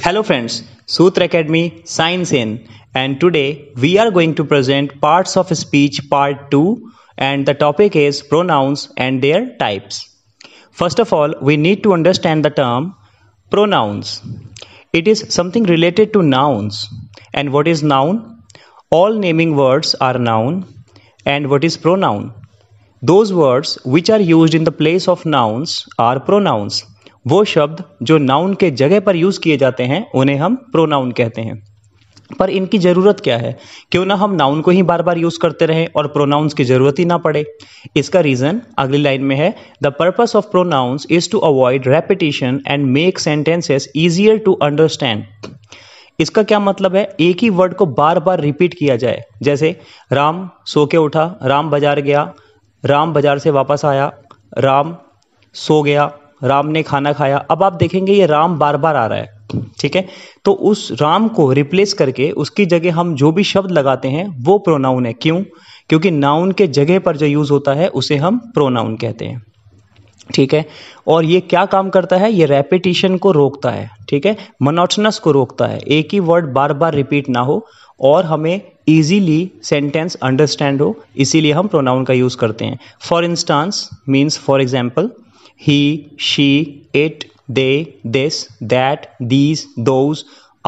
Hello friends, Sutra Academy Science In and today we are going to present parts of speech part 2 and the topic is pronouns and their types. First of all, we need to understand the term pronouns. It is something related to nouns. And what is noun? All naming words are noun. And what is pronoun? Those words which are used in the place of nouns are pronouns वो शब्द जो noun के जगह पर use किए जाते हैं उन्हें हम प्रोनाउन कहते हैं पर इनकी ज़रूरत क्या है क्यों ना हम नाउन को ही बार बार यूज़ करते रहें और प्रोनाउंस की ज़रूरत ही ना पड़े इसका रीज़न अगली लाइन में है the purpose of pronouns is to avoid repetition and make sentences easier to understand इसका क्या मतलब है एक ही वर्ड को बार बार रिपीट किया जाए जैसे राम सो के उठा राम बाजार गया राम बाजार से वापस आया राम सो गया राम ने खाना खाया अब आप देखेंगे ये राम बार बार आ रहा है ठीक है तो उस राम को रिप्लेस करके उसकी जगह हम जो भी शब्द लगाते हैं वो प्रोनाउन है क्यों क्योंकि नाउन के जगह पर जो यूज़ होता है उसे हम प्रोनाउन कहते हैं ठीक है और ये क्या काम करता है ये रेपिटिशन को रोकता है ठीक है मनोटनस को रोकता है एक ही वर्ड बार बार रिपीट ना हो और हमें इजीली सेंटेंस अंडरस्टैंड हो इसीलिए हम प्रोनाउन का यूज़ करते हैं for instance means for example he, she, it, they, this, that, these, those,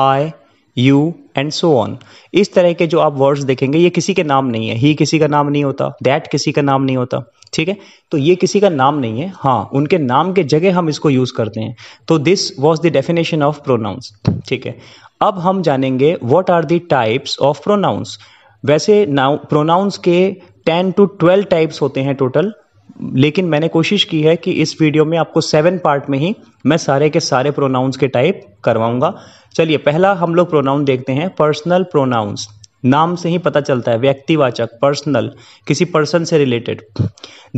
I, you and so on इस तरह के जो आप वर्ड्स देखेंगे ये किसी के नाम नहीं है ही किसी का नाम नहीं होता दैट किसी का नाम नहीं होता ठीक है तो ये किसी का नाम नहीं है हाँ उनके नाम के जगह हम इसको यूज करते हैं तो this was the definition of pronouns ठीक है अब हम जानेंगे what are the types of pronouns वैसे नाउ प्रोनाउंस के टेन टू ट्वेल्व टाइप्स होते हैं टोटल लेकिन मैंने कोशिश की है कि इस वीडियो में आपको सेवन पार्ट में ही मैं सारे के सारे प्रोनाउंस के टाइप करवाऊंगा चलिए पहला हम लोग प्रोनाउन देखते हैं पर्सनल प्रोनाउंस नाम से ही पता चलता है व्यक्तिवाचक पर्सनल किसी पर्सन से related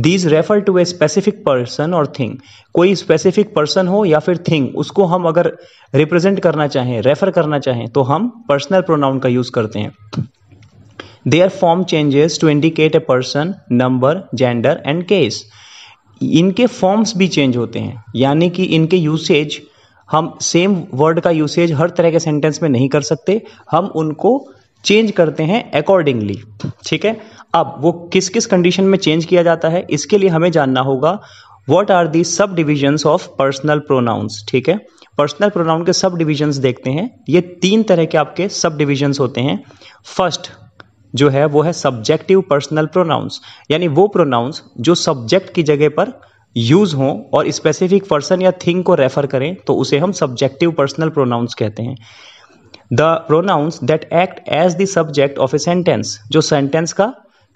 these refer to a specific person और थिंग कोई स्पेसिफिक पर्सन हो या फिर थिंग उसको हम अगर रिप्रेजेंट करना चाहें रेफर करना चाहें तो हम पर्सनल प्रोनाउन का यूज़ करते हैं their form changes to indicate a person number gender and case इनके फॉर्म्स भी चेंज होते हैं यानी कि इनके यूसेज हम सेम वर्ड का यूसेज हर तरह के सेंटेंस में नहीं कर सकते हम उनको चेंज करते हैं अकॉर्डिंगली ठीक है अब वो किस किस कंडीशन में चेंज किया जाता है इसके लिए हमें जानना होगा वॉट आर दी सब डिविजन्स ऑफ पर्सनल प्रोनाउंस ठीक है पर्सनल प्रोनाउन के सब डिविजन्स देखते हैं ये तीन तरह के आपके सब डिविजन्स होते हैं फर्स्ट जो है वो है सब्जेक्टिव पर्सनल प्रोनाउंस यानी वो प्रोनाउंस जो सब्जेक्ट की जगह पर यूज हों और स्पेसिफिक पर्सन या थिंग को रेफर करें तो उसे हम सब्जेक्टिव पर्सनल प्रोनाउंस कहते हैं the pronouns that act as the subject of a sentence जो सेंटेंस का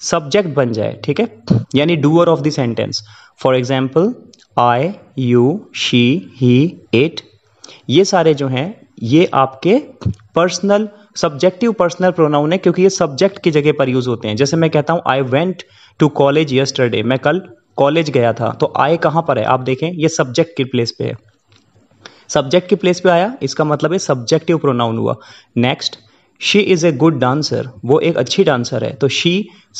सब्जेक्ट बन जाए ठीक है यानी doer of the sentence for example I you she he it ये सारे जो हैं ये आपके पर्सनल सब्जेक्टिव पर्सनल प्रोनाउन है क्योंकि ये सब्जेक्ट की जगह पर यूज होते हैं जैसे मैं कहता हूँ I went to college yesterday मैं कल कॉलेज गया था तो आई कहाँ पर है आप देखें ये सब्जेक्ट की प्लेस पे है सब्जेक्ट की प्लेस पे आया इसका मतलब है सब्जेक्टिव प्रोनाउन हुआ next she is a good dancer वो एक अच्छी डांसर है तो शी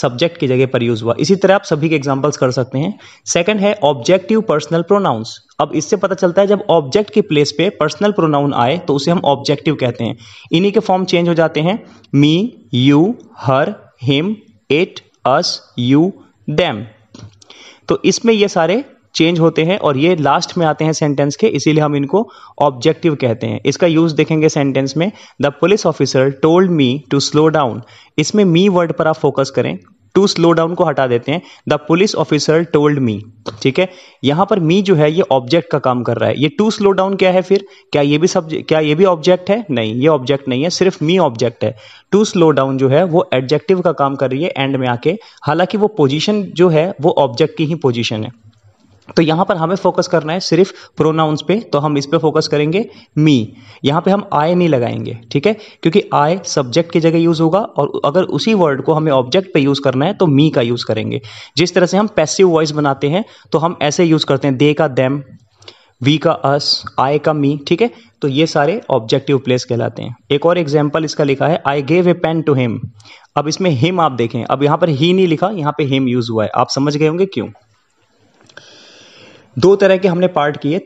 सब्जेक्ट की जगह पर यूज़ हुआ इसी तरह आप सभी के एग्जाम्पल्स कर सकते हैं सेकंड है ऑब्जेक्टिव पर्सनल प्रोनाउंस अब इससे पता चलता है जब ऑब्जेक्ट की प्लेस पे पर्सनल प्रोनाउन आए तो उसे हम ऑब्जेक्टिव कहते हैं इन्हीं के फॉर्म चेंज हो जाते हैं me you her him it us you them तो इसमें ये सारे चेंज होते हैं और ये लास्ट में आते हैं सेंटेंस के इसीलिए हम इनको ऑब्जेक्टिव कहते हैं इसका यूज़ देखेंगे सेंटेंस में the police officer told me to slow down इसमें मी वर्ड पर आप फोकस करें टू स्लो डाउन को हटा देते हैं the police officer told me ठीक है यहां पर मी जो है ये ऑब्जेक्ट का काम कर रहा है ये टू स्लो डाउन क्या है फिर क्या ये भी सब्जेक्ट क्या ये भी ऑब्जेक्ट है नहीं ये ऑब्जेक्ट नहीं है सिर्फ मी ऑब्जेक्ट है टू स्लो डाउन जो है वो एडजेक्टिव का काम कर रही है एंड में आके हालांकि वो पोजिशन जो है वो ऑब्जेक्ट की ही पोजिशन है तो यहाँ पर हमें फोकस करना है सिर्फ प्रोनाउंस पे तो हम इस पे फोकस करेंगे मी यहाँ पे हम आई नहीं लगाएंगे ठीक है क्योंकि आई सब्जेक्ट की जगह यूज़ होगा और अगर उसी वर्ड को हमें ऑब्जेक्ट पे यूज़ करना है तो मी का यूज़ करेंगे जिस तरह से हम पैसिव वॉइस बनाते हैं तो हम ऐसे यूज़ करते हैं दे का दैम वी का अस आई का मी ठीक है तो ये सारे ऑब्जेक्टिव प्लेस कहलाते हैं एक और एग्जाम्पल इसका लिखा है I gave a pen to him अब इसमें हिम आप देखें अब यहाँ पर ही नहीं लिखा यहाँ पे हिम यूज़ हुआ है आप समझ गए होंगे क्यों दो तरह के हमने पार्ट किए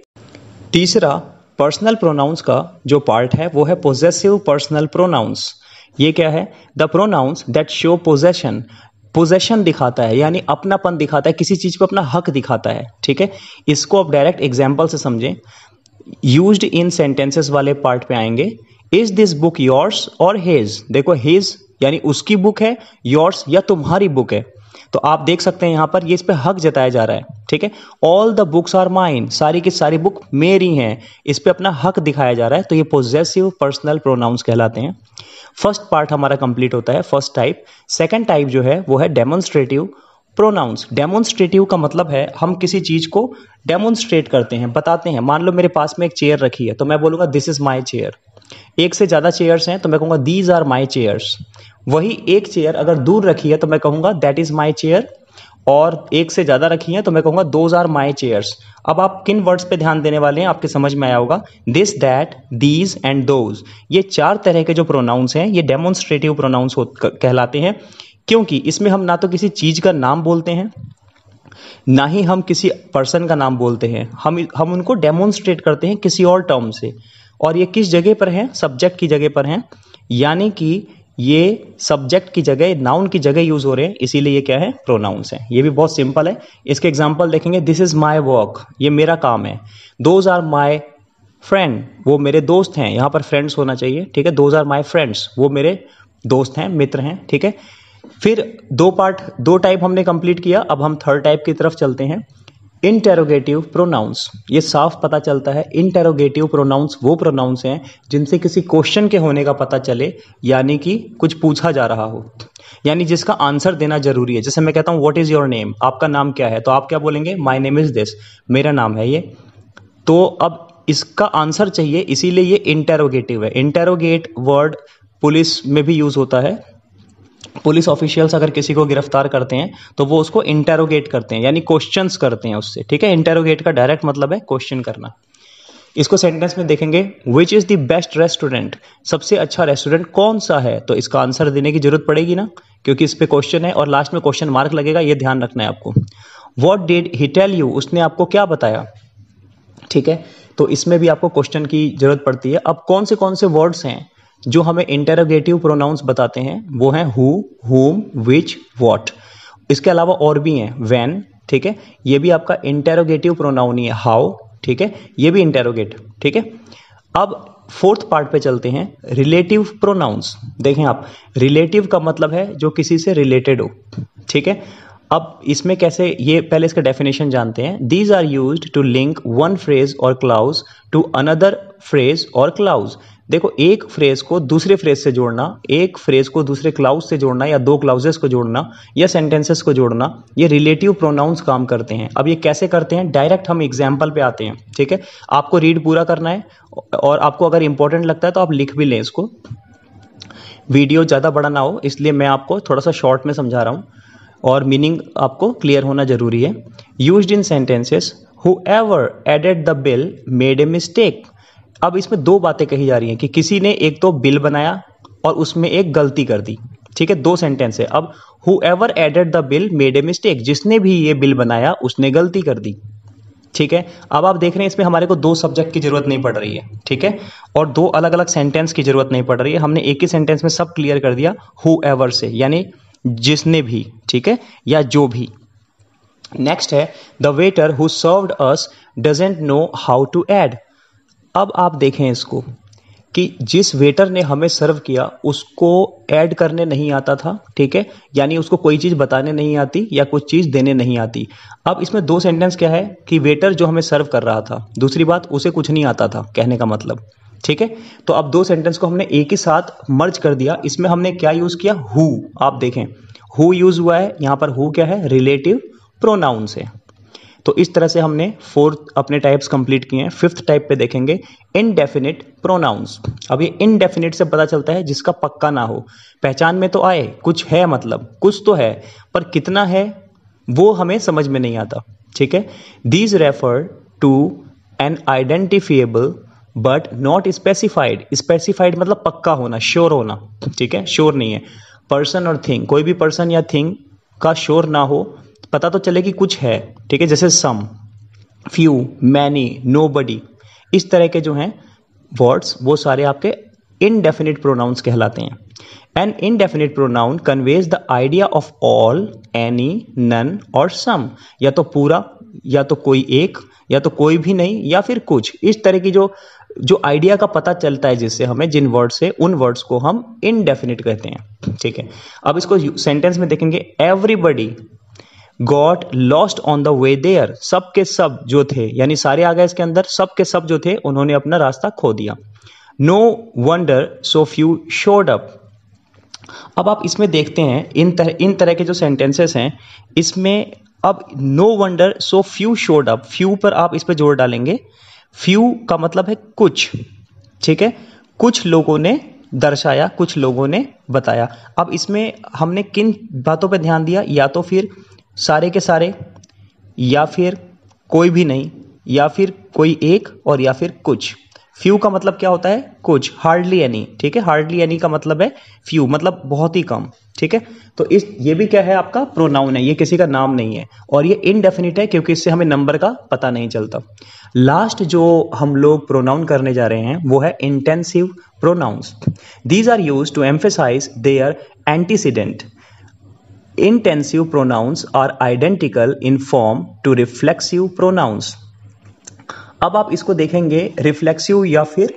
तीसरा पर्सनल प्रोनाउंस का जो पार्ट है वो है पोजेसिव पर्सनल प्रोनाउंस ये क्या है the pronouns that show possession possession दिखाता है यानी अपनापन दिखाता है किसी चीज़ को अपना हक दिखाता है ठीक है इसको आप डायरेक्ट एग्जाम्पल से समझें यूज इन सेंटेंसेस वाले पार्ट पे आएंगे इज दिस बुक योर्स और हेज देखो हेज यानी उसकी बुक है योर्स या तुम्हारी बुक है तो आप देख सकते हैं यहां पर ये इस पर हक जताया जा रहा है ठीक है all the books are mine सारी की सारी बुक मेरी हैं इस पर अपना हक दिखाया जा रहा है तो ये पोजेसिव पर्सनल प्रोनाउंस कहलाते हैं फर्स्ट पार्ट हमारा कंप्लीट होता है फर्स्ट टाइप सेकेंड टाइप जो है वो है डेमोन्स्ट्रेटिव प्रोनाउंस डेमोन्स्ट्रेटिव का मतलब है हम किसी चीज़ को डेमोन्स्ट्रेट करते हैं बताते हैं मान लो मेरे पास में एक चेयर रखी है तो मैं बोलूँगा दिस इज़ माई चेयर एक से ज़्यादा चेयर्स हैं तो मैं कहूंगा दीज आर माई चेयर्स वही एक चेयर अगर दूर रखी है तो मैं कहूँगा दैट इज़ माई चेयर और एक से ज़्यादा रखी है तो मैं कहूँगा दोज आर माई चेयर्स अब आप किन वर्ड्स पे ध्यान देने वाले हैं आपके समझ में आया होगा this that these and those ये चार तरह के जो प्रोनाउंस हैं ये डेमोन्स्ट्रेटिव प्रोनाउंस कहलाते हैं क्योंकि इसमें हम ना तो किसी चीज़ का नाम बोलते हैं ना ही हम किसी पर्सन का नाम बोलते हैं हम हम उनको डेमोन्स्ट्रेट करते हैं किसी और टर्म से और ये किस जगह पर हैं सब्जेक्ट की जगह पर हैं यानी कि ये सब्जेक्ट की जगह नाउन की जगह यूज हो रहे हैं इसीलिए ये क्या है प्रोनाउंस है ये भी बहुत सिंपल है इसके एग्जाम्पल देखेंगे दिस इज माई वर्क ये मेरा काम है दोज आर माई फ्रेंड वो मेरे दोस्त हैं यहाँ पर फ्रेंड्स होना चाहिए ठीक है दोज आर माई फ्रेंड्स वो मेरे दोस्त हैं मित्र हैं ठीक है फिर दो पार्ट दो टाइप हमने कंप्लीट किया अब हम थर्ड टाइप की तरफ चलते हैं इंटेरोगेटिव प्रोनाउंस ये साफ पता चलता है इंटेरोगेटिव प्रोनाउंस वो प्रोनाउंस हैं जिनसे किसी क्वेश्चन के होने का पता चले यानी कि कुछ पूछा जा रहा हो यानी जिसका आंसर देना जरूरी है जैसे मैं कहता हूँ व्हाट इज़ योर नेम आपका नाम क्या है तो आप क्या बोलेंगे माई नेम इज़ दिस मेरा नाम है ये तो अब इसका आंसर चाहिए इसीलिए ये इंटेरोगेटिव है इंटेरोगेट वर्ड पुलिस में भी यूज़ होता है पुलिस ऑफिशियल्स अगर किसी को गिरफ्तार करते हैं तो वो उसको इंटेरोगेट करते हैं यानी क्वेश्चन करते हैं उससे ठीक है इंटेरोगेट का डायरेक्ट मतलब है क्वेश्चन करना इसको सेंटेंस में देखेंगे which is the best restaurant सबसे अच्छा रेस्टोरेंट कौन सा है तो इसका आंसर देने की जरूरत पड़ेगी ना क्योंकि इस पर क्वेश्चन है और लास्ट में क्वेश्चन मार्क लगेगा ये ध्यान रखना है आपको what did he tell you उसने आपको क्या बताया ठीक है तो इसमें भी आपको क्वेश्चन की जरूरत पड़ती है अब कौन से कौन से वर्ड्स हैं जो हमें इंटेरोगेटिव प्रोनाउंस बताते हैं वो हैं हु हुम विच वॉट इसके अलावा और भी हैं वैन ठीक है ये भी आपका इंटेरोगेटिव प्रोनाउन ही है हाउ ठीक है ये भी इंटेरोगेट ठीक है अब फोर्थ पार्ट पे चलते हैं रिलेटिव प्रोनाउंस देखें आप रिलेटिव का मतलब है जो किसी से रिलेटेड हो ठीक है अब इसमें कैसे ये पहले इसका डेफिनेशन जानते हैं these are used to link one phrase or clause to another phrase or clause देखो एक फ्रेज को दूसरे फ्रेज से जोड़ना एक फ्रेज को दूसरे क्लाउज से जोड़ना या दो क्लाउजेस को जोड़ना या सेंटेंसेस को जोड़ना ये रिलेटिव प्रोनाउंस काम करते हैं अब ये कैसे करते हैं डायरेक्ट हम एग्जाम्पल पे आते हैं ठीक है आपको रीड पूरा करना है और आपको अगर इंपॉर्टेंट लगता है तो आप लिख भी लें इसको वीडियो ज़्यादा बड़ा ना हो इसलिए मैं आपको थोड़ा सा शॉर्ट में समझा रहा हूँ और मीनिंग आपको क्लियर होना जरूरी है use in sentences whoever added the bill made a mistake अब इसमें दो बातें कही जा रही हैं कि किसी ने एक तो बिल बनाया और उसमें एक गलती कर दी ठीक है दो सेंटेंस है अब whoever added the bill made a mistake जिसने भी ये बिल बनाया उसने गलती कर दी ठीक है अब आप देख रहे हैं इसमें हमारे को दो सब्जेक्ट की जरूरत नहीं पड़ रही है ठीक है और दो अलग अलग सेंटेंस की जरूरत नहीं पड़ रही है हमने एक ही सेंटेंस में सब क्लियर कर दिया हु एवर से यानी जिसने भी ठीक है या जो भी नेक्स्ट है the waiter who served us doesn't know how to add अब आप देखें इसको कि जिस वेटर ने हमें सर्व किया उसको ऐड करने नहीं आता था ठीक है यानी उसको कोई चीज़ बताने नहीं आती या कोई चीज़ देने नहीं आती अब इसमें दो सेंटेंस क्या है कि वेटर जो हमें सर्व कर रहा था दूसरी बात उसे कुछ नहीं आता था कहने का मतलब ठीक है तो अब दो सेंटेंस को हमने एक ही साथ मर्ज कर दिया इसमें हमने क्या यूज़ किया हु आप देखें हु यूज़ हुआ है यहाँ पर हु क्या है रिलेटिव प्रोनाउन से तो इस तरह से हमने फोर्थ अपने टाइप्स कंप्लीट किए हैं फिफ्थ टाइप पे देखेंगे इनडेफिनिट प्रोनाउंस अब ये इनडेफिनिट से पता चलता है जिसका पक्का ना हो पहचान में तो आए कुछ है मतलब कुछ तो है पर कितना है वो हमें समझ में नहीं आता ठीक है these refer to an identifiable but not specified specified मतलब पक्का होना श्योर होना ठीक है श्योर नहीं है पर्सन और थिंग कोई भी पर्सन या थिंग का श्योर ना हो पता तो चले कि कुछ है ठीक है जैसे some few many nobody इस तरह के जो हैं वर्ड्स वो सारे आपके इनडेफिनिट प्रोनाउंस कहलाते हैं an indefinite pronoun conveys the idea of all any none or some या तो पूरा या तो कोई एक या तो कोई भी नहीं या फिर कुछ इस तरह की जो जो आइडिया का पता चलता है जिससे हमें जिन वर्ड से उन वर्ड्स को हम इनडेफिनिट कहते हैं ठीक है अब इसको सेंटेंस में देखेंगे everybody got lost on the way there सब के सब जो थे यानी सारे आ गए इसके अंदर सब के सब जो थे उन्होंने अपना रास्ता खो दिया no wonder so few showed up अब आप इसमें देखते हैं इन तरह इन तरह के जो सेंटेंसेस हैं इसमें अब no wonder so few showed up few पर आप इस पर जोर डालेंगे फ्यू का मतलब है कुछ ठीक है कुछ लोगों ने दर्शाया कुछ लोगों ने बताया अब इसमें हमने किन बातों पर ध्यान दिया या तो फिर सारे के सारे या फिर कोई भी नहीं या फिर कोई एक और या फिर कुछ फ्यू का मतलब क्या होता है कुछ हार्डली एनी ठीक है हार्डली एनी का मतलब है फ्यू मतलब बहुत ही कम ठीक है तो इस ये भी क्या है आपका प्रोनाउन है ये किसी का नाम नहीं है और ये इनडेफिनिट है क्योंकि इससे हमें नंबर का पता नहीं चलता लास्ट जो हम लोग प्रोनाउन करने जा रहे हैं वो है intensive pronouns these are used to emphasize their antecedent Intensive pronouns are identical in form to reflexive pronouns. अब आप इसको देखेंगे रिफ्लेक्सिव या फिर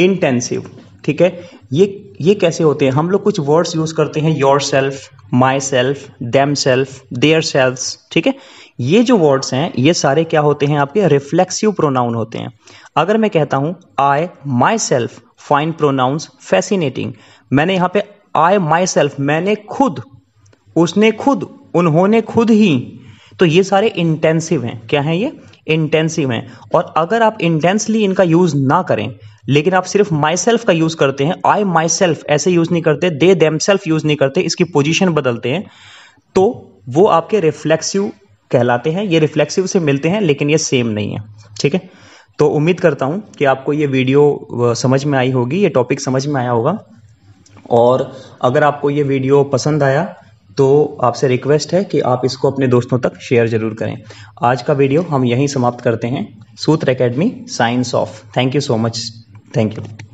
इंटेंसिव ठीक है ये ये कैसे होते हैं हम लोग कुछ वर्ड्स यूज करते हैं yourself myself themself theirself ठीक है ये जो वर्ड्स हैं ये सारे क्या होते हैं आपके रिफ्लेक्सिव प्रोनाउन होते हैं अगर मैं कहता हूँ I myself find pronouns fascinating मैंने यहां पे आई माई सेल्फ मैंने खुद उसने खुद उन्होंने खुद ही तो ये सारे इंटेंसिव हैं क्या हैं ये इंटेंसिव हैं और अगर आप इंटेंसली इनका यूज़ ना करें लेकिन आप सिर्फ माई सेल्फ का यूज़ करते हैं आई माई सेल्फ ऐसे यूज़ नहीं करते दे देम सेल्फ यूज़ नहीं करते इसकी पोजिशन बदलते हैं तो वो आपके रिफ्लेक्सिव कहलाते हैं ये रिफ्लेक्सिव से मिलते हैं लेकिन ये सेम नहीं है ठीक है तो उम्मीद करता हूँ कि आपको ये वीडियो समझ में आई होगी ये टॉपिक समझ में आया होगा और अगर आपको ये वीडियो पसंद आया तो आपसे रिक्वेस्ट है कि आप इसको अपने दोस्तों तक शेयर जरूर करें आज का वीडियो हम यहीं समाप्त करते हैं Sutra academy science of thank you so much thank you